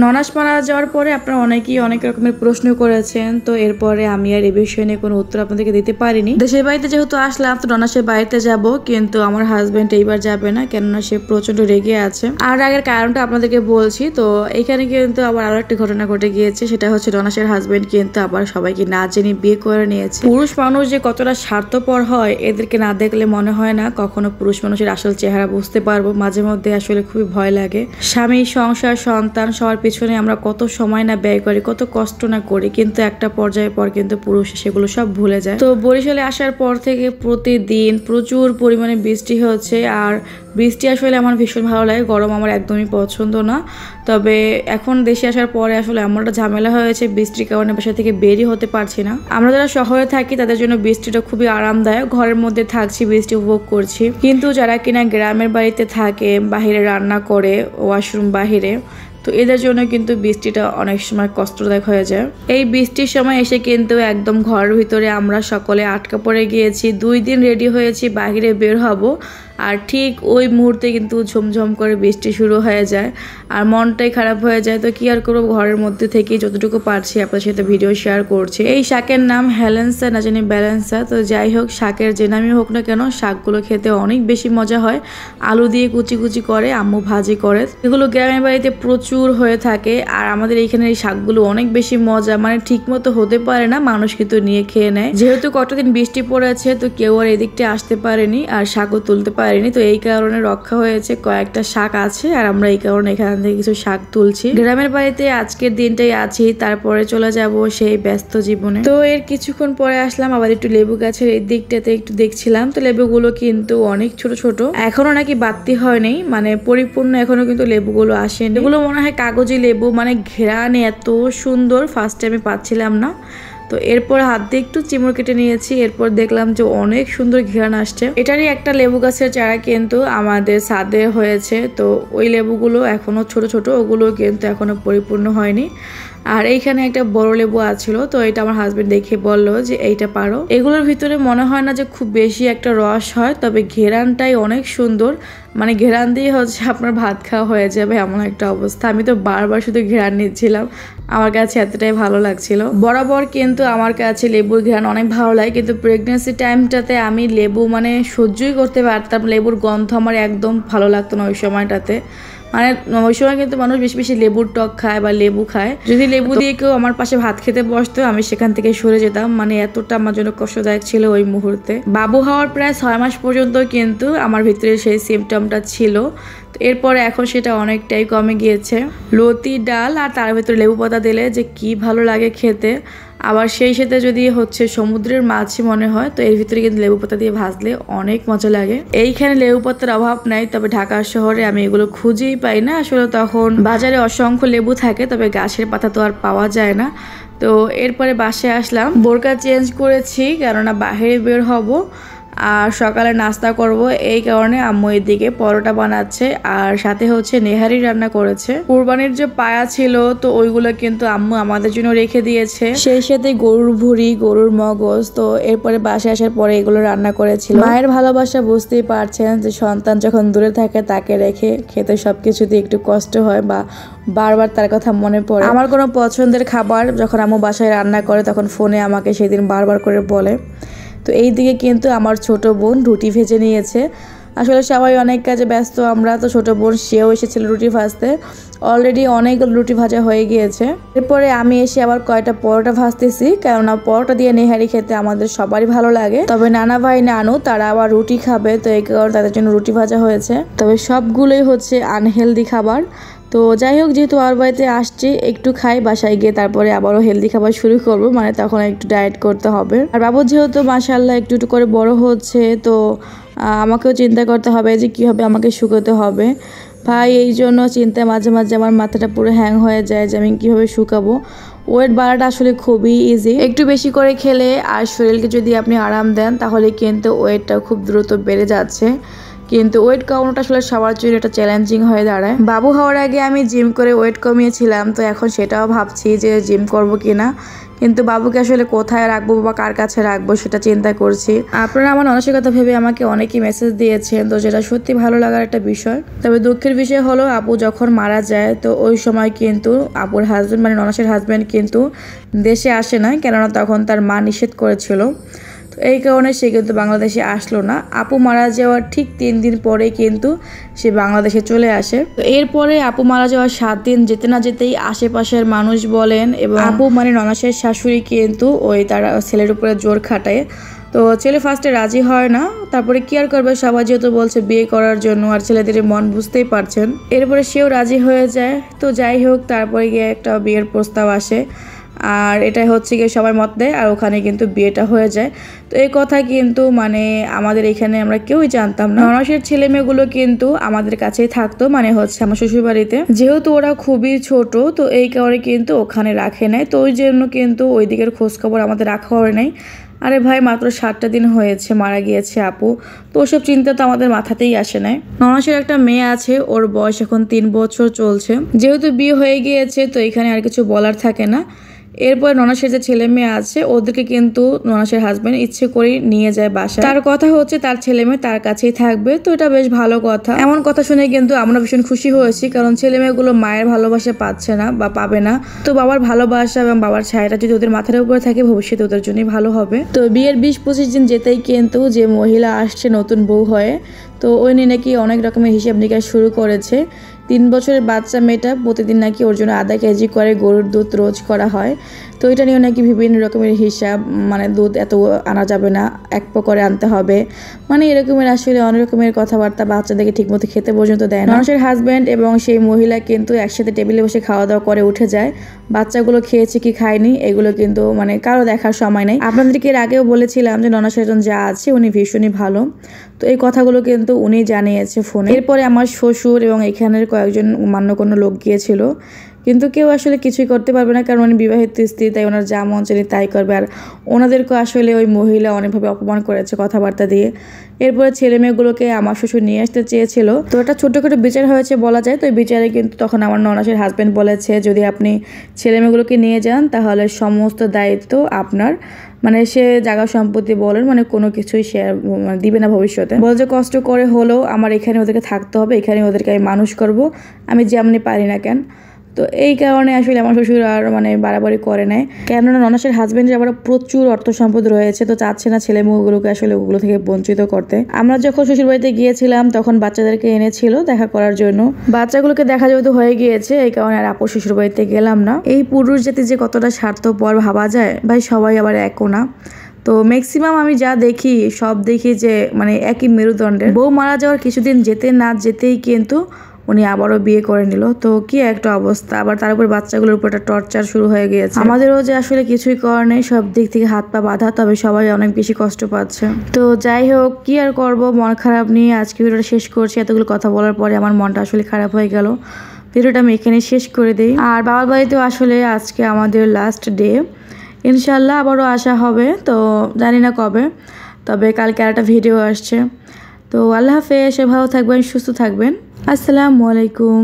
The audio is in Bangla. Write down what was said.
ননাস মারা যাওয়ার পরে আপনারা অনেকেই অনেক রকমের প্রশ্ন করেছেন তো এরপরে আমি আর এ বিষয় নিয়ে কোনো উত্তর আপনাদেরকে দিতে পারিনি দেশের বাড়িতে যেহেতু আসলাম তো ননাসের বাড়িতে যাব কিন্তু আমার হাজব্যান্ড এইবার যাবে না কেননা সে প্রচন্ড রেগে আছে আর আগের কারণটা আপনাদেরকে বলছি তো এখানে কিন্তু আবার আরো একটি ঘটনা ঘটে গিয়েছে সেটা হচ্ছে ননাসের হাজব্যান্ড কিন্তু আবার সবাইকে না জেনে বিয়ে করে নিয়েছে পুরুষ মানুষ যে কতটা স্বার্থপর হয় এদেরকে না দেখলে মনে হয় না কখনো পুরুষ মানুষের আসল চেহারা বুঝতে পারবো মাঝে মধ্যে আসলে খুবই ভয় লাগে স্বামী সংসার সন্তান সবার পেছনে আমরা কত সময় না ব্যয় করি কত কষ্ট না করি কিন্তু একটা পর্যায়ে পর কিন্তু পুরুষ সেগুলো সব ভুলে যায় তো বরিশালে আসার পর থেকে প্রতিদিন প্রচুর পরিমাণে বৃষ্টি হচ্ছে আর বৃষ্টি আসলে আমার ভীষণ ভালো লাগে গরম আমার একদমই পছন্দ না তবে এখন দেশে আসার পরে আসলে আমার একটা ঝামেলা হয়েছে বৃষ্টির কারণে বাসা থেকে বেরি হতে পারছি না আমরা যারা শহরে থাকি তাদের জন্য বৃষ্টিটা খুবই আরামদায়ক ঘরের মধ্যে থাকছি বৃষ্টি উপভোগ করছি কিন্তু যারা কিনা গ্রামের বাড়িতে থাকে বাহিরে রান্না করে ওয়াশরুম বাহিরে তো এদের জন্য কিন্তু বৃষ্টিটা অনেক সময় কষ্টদায়ক হয়ে যায় এই বৃষ্টির সময় এসে কিন্তু একদম ঘরের ভিতরে আমরা সকলে আটকা পড়ে গিয়েছি দুই দিন রেডি হয়েছি বাহিরে বের হব আর ঠিক ওই মুহূর্তে কিন্তু ঝমঝম করে বৃষ্টি শুরু হয়ে যায় আর মনটাই খারাপ হয়ে যায় তো কি আর করবো ঘরের মধ্যে থেকেই যতটুকু পারছি আপনার সাথে ভিডিও শেয়ার করছি এই শাকের নাম হ্যালেন্সা না জানি ব্যালেন্সা তো যাই হোক শাকের যে নামই হোক না কেন শাকগুলো খেতে অনেক বেশি মজা হয় আলু দিয়ে কুচি কুচি করে আম্মু ভাজি করে এগুলো গ্রামের বাড়িতে প্রচুর হয়ে থাকে আর আমাদের এইখানে এই শাকগুলো অনেক বেশি মজা মানে ঠিক মতো হতে পারে না মানুষ কিন্তু নিয়ে খেয়ে নেয় যেহেতু কতদিন বৃষ্টি পড়েছে তো কেউ আর এদিকটা আসতে পারেনি আর শাকও তুলতে পারে পারিনি তো এই কারণে রক্ষা হয়েছে কয়েকটা শাক আছে আর আমরা এই কারণে এখান থেকে কিছু শাক তুলছি গ্রামের বাড়িতে আজকের দিনটাই আছি তারপরে চলে যাব সেই ব্যস্ত জীবনে তো এর কিছুক্ষণ পরে আসলাম আবার একটু লেবু গাছের এই দিকটাতে একটু দেখছিলাম তো লেবুগুলো কিন্তু অনেক ছোট ছোট এখনো নাকি বাড়তি হয়নি মানে পরিপূর্ণ এখনো কিন্তু লেবুগুলো আসেনি এগুলো মনে হয় কাগজি লেবু মানে ঘেরানে এত সুন্দর ফার্স্ট টাইমে পাচ্ছিলাম না তো এরপর হাত দিয়ে একটু চিমড় কেটে নিয়েছি এরপর দেখলাম যে অনেক সুন্দর ঘেরান আসছে এটারই একটা লেবু গাছের চারা কিন্তু আমাদের সাদে হয়েছে তো ওই লেবুগুলো এখনও ছোট ছোট ওগুলো কিন্তু এখনও পরিপূর্ণ হয়নি আর এইখানে একটা বড় লেবু আছিল তো এটা আমার হাজবেন্ড দেখে বলল যে এইটা পারো এগুলোর ভিতরে মনে হয় না যে খুব বেশি একটা রস হয় তবে ঘেরানটাই অনেক সুন্দর মানে ঘেরান দিয়ে হচ্ছে আপনার ভাত খাওয়া হয়ে যাবে এমন একটা অবস্থা আমি তো বারবার শুধু ঘেরান নিচ্ছিলাম আমার কাছে এতটাই ভালো লাগছিল বরাবর কিন্তু আমার কাছে লেবুর ঘেরান অনেক ভালো লাগে কিন্তু প্রেগনেন্সি টাইমটাতে আমি লেবু মানে সহ্যই করতে পারতাম লেবুর গন্ধ আমার একদম ভালো লাগতো না ওই সময়টাতে মানে ওই সময় কিন্তু মানুষ বেশি বেশি লেবুর টক খায় বা লেবু খায় যদি লেবু দিয়ে কেউ আমার পাশে ভাত খেতে বসতো আমি সেখান থেকে সরে যেতাম মানে এতটা আমার জন্য কষ্টদায়ক ছিল ওই মুহূর্তে বাবু হওয়ার প্রায় ছয় মাস পর্যন্ত কিন্তু আমার ভিতরে সেই সিমটা গরমটা ছিল তো এরপরে এখন সেটা অনেকটাই কমে গিয়েছে লতি ডাল আর তার ভেতরে লেবু পাতা দিলে যে কি ভালো লাগে খেতে আবার সেই সাথে যদি হচ্ছে সমুদ্রের মাছই মনে হয় তো এর ভিতরে কিন্তু লেবু পাতা দিয়ে ভাজলে অনেক মজা লাগে এইখানে লেবু পাতার অভাব নাই তবে ঢাকা শহরে আমি এগুলো খুঁজেই পাই না আসলে তখন বাজারে অসংখ্য লেবু থাকে তবে গাছের পাতা তো আর পাওয়া যায় না তো এরপরে বাসে আসলাম বোরকা চেঞ্জ করেছি কেননা বাহিরে বের হব আর সকালে নাস্তা করব এই কারণে আম্মু এদিকে পরোটা বানাচ্ছে আর সাথে হচ্ছে নেহারি রান্না করেছে কুরবানির যে পায়া ছিল তো ওইগুলো কিন্তু আম্মু আমাদের জন্য রেখে দিয়েছে সেই সাথে গরুর ভুড়ি গরুর মগজ তো এরপরে বাসায় আসার পরে এগুলো রান্না করেছিল মায়ের ভালোবাসা বুঝতেই পারছেন যে সন্তান যখন দূরে থাকে তাকে রেখে খেতে সবকিছুতে একটু কষ্ট হয় বা বারবার তার কথা মনে পড়ে আমার কোনো পছন্দের খাবার যখন আম্মু বাসায় রান্না করে তখন ফোনে আমাকে সেদিন বারবার করে বলে তো এই দিকে কিন্তু আমার ছোট বোন রুটি ভেজে নিয়েছে আসলে সবাই অনেক কাজে ব্যস্ত আমরা তো ছোটো বোন সেও এসেছিল রুটি ভাজতে অলরেডি অনেক রুটি ভাজা হয়ে গিয়েছে এরপরে আমি এসে আবার কয়টা পরোটা ভাজতেছি কেননা পরোটা দিয়ে নেহারি খেতে আমাদের সবারই ভালো লাগে তবে নানা ভাই নানু তারা আবার রুটি খাবে তো এই কারণে তাদের জন্য রুটি ভাজা হয়েছে তবে সবগুলোই হচ্ছে আনহেলদি খাবার তো যাই হোক যেহেতু আর বাড়িতে আসছি একটু খাই বাসায় গিয়ে তারপরে আবারও হেলদি খাবার শুরু করব মানে তখন একটু ডায়েট করতে হবে আর বাবু যেহেতু মাসাল্লাহ একটু একটু করে বড় হচ্ছে তো আমাকেও চিন্তা করতে হবে যে কীভাবে আমাকে শুকোতে হবে ভাই এই জন্য চিন্তায় মাঝে মাঝে আমার মাথাটা পুরো হ্যাং হয়ে যায় যে আমি কীভাবে শুকাবো ওয়েট বাড়াটা আসলে খুবই ইজি একটু বেশি করে খেলে আর শরীরকে যদি আপনি আরাম দেন তাহলে কিন্তু ওয়েটটা খুব দ্রুত বেড়ে যাচ্ছে কিন্তু ওয়েট কমানোটা আসলে সবার জন্য একটা চ্যালেঞ্জিং হয়ে দাঁড়ায় বাবু হওয়ার আগে আমি জিম করে ওয়েট কমিয়েছিলাম তো এখন সেটাও ভাবছি যে জিম করব কি না কিন্তু বাবুকে আসলে কোথায় রাখবো বা কার কাছে রাখবো সেটা চিন্তা করছি আপনারা আমার মানসিকতা ভেবে আমাকে অনেকেই মেসেজ দিয়েছেন তো যেটা সত্যি ভালো লাগার একটা বিষয় তবে দুঃখের বিষয় হলো আপু যখন মারা যায় তো ওই সময় কিন্তু আপুর হাজব্যান্ড মানে ননাসের হাজব্যান্ড কিন্তু দেশে আসে না কেননা তখন তার মা নিষেধ করেছিল তো এই কারণে সে কিন্তু বাংলাদেশে আসলো না আপু মারা যাওয়ার ঠিক তিন দিন পরে কিন্তু সে বাংলাদেশে চলে আসে তো এরপরে আপু মারা যাওয়ার সাত দিন যেতে না যেতেই আশেপাশের মানুষ বলেন এবং আপু মানে ননাসের শাশুড়ি কিন্তু ওই তার ছেলের উপরে জোর খাটায় তো ছেলে ফার্স্টে রাজি হয় না তারপরে কি আর করবে সবাই যেহেতু বলছে বিয়ে করার জন্য আর ছেলেদের মন বুঝতেই পারছেন এরপরে সেও রাজি হয়ে যায় তো যাই হোক তারপরে গিয়ে একটা বিয়ের প্রস্তাব আসে আর এটাই হচ্ছে গিয়ে সবার মত দেয় আর ওখানে কিন্তু বিয়েটা হয়ে যায় তো এই কথা কিন্তু মানে আমাদের এখানে আমরা কেউই জানতাম না ননাসের ছেলে মেয়েগুলো কিন্তু আমাদের কাছেই থাকতো মানে হচ্ছে আমার শ্বশুরবাড়িতে যেহেতু ওরা খুবই ছোট তো এই কারণে কিন্তু ওখানে রাখে নাই তো ওই জন্য কিন্তু ওই দিকের খোঁজখবর আমাদের রাখা হয় নাই আরে ভাই মাত্র সাতটা দিন হয়েছে মারা গিয়েছে আপু তো ওসব চিন্তা তো আমাদের মাথাতেই আসে নাই ননাসের একটা মেয়ে আছে ওর বয়স এখন তিন বছর চলছে যেহেতু বিয়ে হয়ে গিয়েছে তো এখানে আর কিছু বলার থাকে না এরপর ননাসের যে ছেলে মেয়ে আছে ওদেরকে কিন্তু ননাসের হাজবেন্ড ইচ্ছে করে নিয়ে যায় বাসা তার কথা হচ্ছে তার ছেলে মেয়ে তার কাছেই থাকবে তো এটা বেশ ভালো কথা এমন কথা শুনে কিন্তু আমরা ভীষণ খুশি হয়েছি কারণ ছেলে মেয়েগুলো মায়ের ভালোবাসা পাচ্ছে না বা পাবে না তো বাবার ভালোবাসা এবং বাবার ছায়াটা যদি ওদের মাথার উপরে থাকে ভবিষ্যতে ওদের জন্যই ভালো হবে তো বিয়ের বিশ পঁচিশ দিন যেতেই কিন্তু যে মহিলা আসছে নতুন বউ হয়ে তো ওই নিয়ে নাকি অনেক রকমের হিসাব নিকাশ শুরু করেছে তিন বছরের বাচ্চা মেয়েটা প্রতিদিন নাকি ওর জন্য আধা কেজি করে গরুর দুধ রোজ করা হয় তো এটা নিয়েও নাকি বিভিন্ন রকমের হিসাব মানে দুধ এত আনা যাবে না এক পকরে আনতে হবে মানে এরকমের আসলে অনেক রকমের কথাবার্তা বাচ্চাদেরকে ঠিকমতো খেতে পর্যন্ত দেয় না মানুষের হাজব্যান্ড এবং সেই মহিলা কিন্তু একসাথে টেবিলে বসে খাওয়া দাওয়া করে উঠে যায় বাচ্চাগুলো খেয়েছে কি খায়নি এগুলো কিন্তু মানে কারো দেখার সময় নেই আপনাদেরকে এর আগেও বলেছিলাম যে ননাসের যা আছে উনি ভীষণই ভালো তো এই কথাগুলো কিন্তু উনি জানিয়েছে ফোনে এরপরে আমার শ্বশুর এবং এখানের কয়েকজন মান্য কোনো লোক গিয়েছিল কিন্তু কেউ আসলে কিছুই করতে পারবে না কারণ উনি বিবাহিত স্ত্রী তাই ওনার যা মন চলে তাই করবে আর ওনাদেরকে আসলে ওই মহিলা অনেকভাবে অপমান করেছে কথাবার্তা দিয়ে এরপরে ছেলে মেয়েগুলোকে আমার শ্বশুর নিয়ে আসতে চেয়েছিল তো একটা ছোটো ছোটো বিচার হয়েছে বলা যায় তো ওই বিচারে কিন্তু তখন আমার ননাসের হাজব্যান্ড বলেছে যদি আপনি ছেলে মেয়েগুলোকে নিয়ে যান তাহলে সমস্ত দায়িত্ব আপনার মানে সে জায়গা সম্পত্তি বলেন মানে কোনো কিছুই সে মানে দিবে না ভবিষ্যতে বল যে কষ্ট করে হলেও আমার এখানে ওদেরকে থাকতে হবে এখানে ওদেরকে আমি মানুষ করব আমি যেমনি পারি না কেন তো এই কারণে আসলে আমার শ্বশুর আর মানে বাড়াবাড়ি করে নেয় কেননা ননাসের হাজব্যান্ডের আবার প্রচুর অর্থ সম্পদ রয়েছে তো চাচ্ছে না ছেলে মেয়েগুলোকে আসলে ওগুলো থেকে বঞ্চিত করতে আমরা যখন শ্বশুর বাড়িতে গিয়েছিলাম তখন বাচ্চাদেরকে এনেছিল দেখা করার জন্য বাচ্চাগুলোকে দেখা যেহেতু হয়ে গিয়েছে এই কারণে আর আপু শ্বশুর বাড়িতে গেলাম না এই পুরুষ জাতি যে কতটা স্বার্থপর ভাবা যায় ভাই সবাই আবার একও না তো ম্যাক্সিমাম আমি যা দেখি সব দেখি যে মানে একই মেরুদণ্ডের বউ মারা যাওয়ার কিছুদিন যেতে না যেতেই কিন্তু উনি আবারও বিয়ে করে নিল তো কি একটা অবস্থা আবার তার উপর বাচ্চাগুলোর উপর একটা টর্চার শুরু হয়ে গিয়েছে আমাদেরও যে আসলে কিছুই করার নেই সব দিক থেকে হাত পা বাঁধা তবে সবাই অনেক বেশি কষ্ট পাচ্ছে তো যাই হোক কি আর করব মন খারাপ নিয়ে আজকে ভিডিওটা শেষ করছি এতগুলো কথা বলার পরে আমার মনটা আসলে খারাপ হয়ে গেল ভিডিওটা আমি এখানে শেষ করে দিই আর বাবার বাড়িতেও আসলে আজকে আমাদের লাস্ট ডে ইনশাল্লাহ আবারও আসা হবে তো জানি না কবে তবে কালকে আর একটা ভিডিও আসছে তো আল্লাহ হাফেজ সে ভালো থাকবেন সুস্থ থাকবেন আসসালামু আলাইকুম